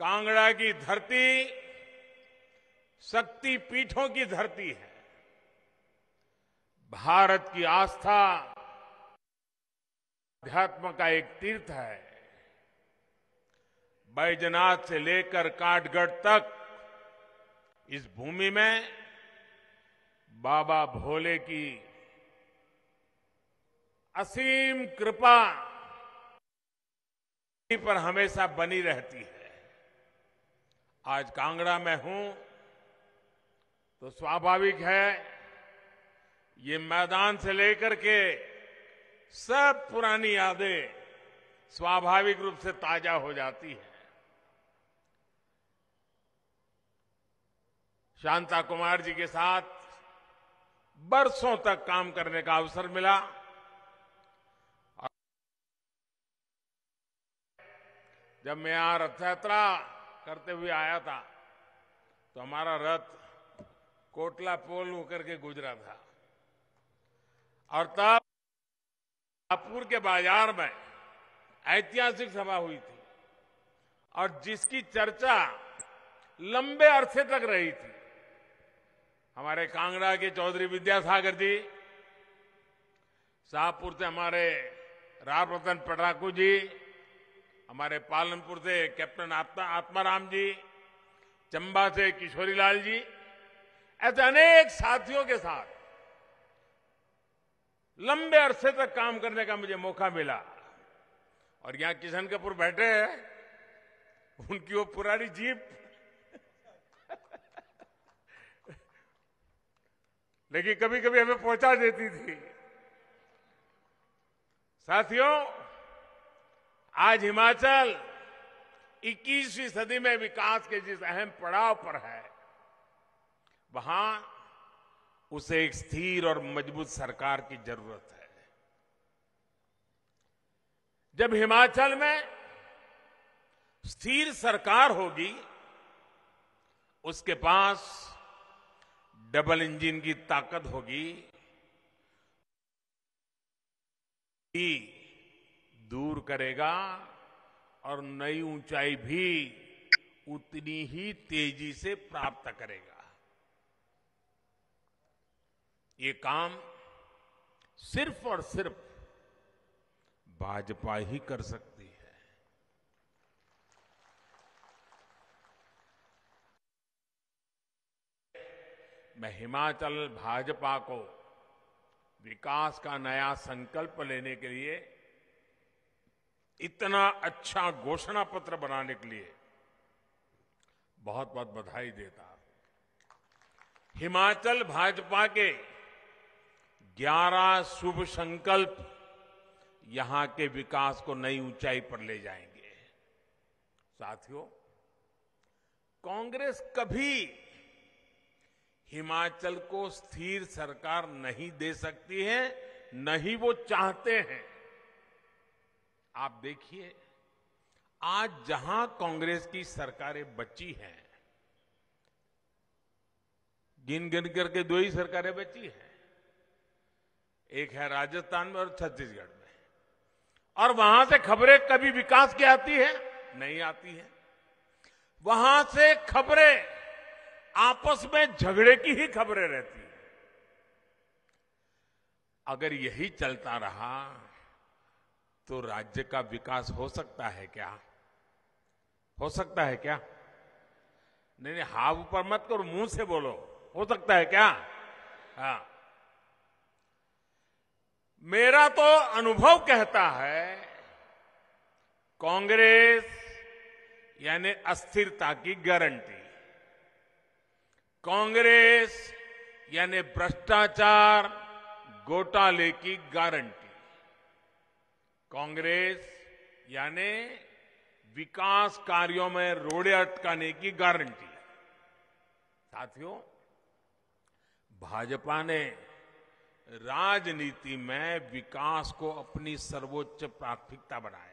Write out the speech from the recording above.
कांगड़ा की धरती शक्ति पीठों की धरती है भारत की आस्था अध्यात्म का एक तीर्थ है बैजनाथ से लेकर काठगढ़ तक इस भूमि में बाबा भोले की असीम कृपा पर हमेशा बनी रहती है आज कांगड़ा में हूं तो स्वाभाविक है ये मैदान से लेकर के सब पुरानी यादें स्वाभाविक रूप से ताजा हो जाती है शांता कुमार जी के साथ बरसों तक काम करने का अवसर मिला जब मैं यहां रथयात्रा करते हुए आया था तो हमारा रथ कोटला पोल होकर के गुजरा था और तब हापुर के बाजार में ऐतिहासिक सभा हुई थी और जिसकी चर्चा लंबे अरसे तक रही थी हमारे कांगड़ा के चौधरी विद्यासागर जी शाहपुर से हमारे राम रतन पटाकू जी हमारे पालनपुर से कैप्टन आत्माराम जी चंबा से किशोरीलाल जी ऐसे अनेक साथियों के साथ लंबे अरसे तक काम करने का मुझे मौका मिला और यहां किशन कपूर बैठे हैं उनकी वो पुरानी जीप लेकिन कभी कभी हमें पहुंचा देती थी साथियों आज हिमाचल 21वीं सदी में विकास के जिस अहम पड़ाव पर है वहां उसे एक स्थिर और मजबूत सरकार की जरूरत है जब हिमाचल में स्थिर सरकार होगी उसके पास डबल इंजन की ताकत होगी दूर करेगा और नई ऊंचाई भी उतनी ही तेजी से प्राप्त करेगा ये काम सिर्फ और सिर्फ भाजपा ही कर सकती है मैं हिमाचल भाजपा को विकास का नया संकल्प लेने के लिए इतना अच्छा घोषणा पत्र बनाने के लिए बहुत बहुत बधाई देता हिमाचल भाजपा के 11 शुभ संकल्प यहां के विकास को नई ऊंचाई पर ले जाएंगे साथियों कांग्रेस कभी हिमाचल को स्थिर सरकार नहीं दे सकती है नहीं वो चाहते हैं आप देखिए आज जहां कांग्रेस की सरकारें बची हैं गिन गिन करके दो ही सरकारें बची हैं एक है राजस्थान में और छत्तीसगढ़ में और वहां से खबरें कभी विकास की आती है नहीं आती है वहां से खबरें आपस में झगड़े की ही खबरें रहती है अगर यही चलता रहा तो राज्य का विकास हो सकता है क्या हो सकता है क्या नहीं नहीं हाव ऊपर मत करो मुंह से बोलो हो सकता है क्या हा मेरा तो अनुभव कहता है कांग्रेस यानी अस्थिरता की गारंटी कांग्रेस यानी भ्रष्टाचार घोटाले की गारंटी कांग्रेस यानी विकास कार्यों में रोड़े अटकाने की गारंटी साथियों भाजपा ने राजनीति में विकास को अपनी सर्वोच्च प्राथमिकता बनाया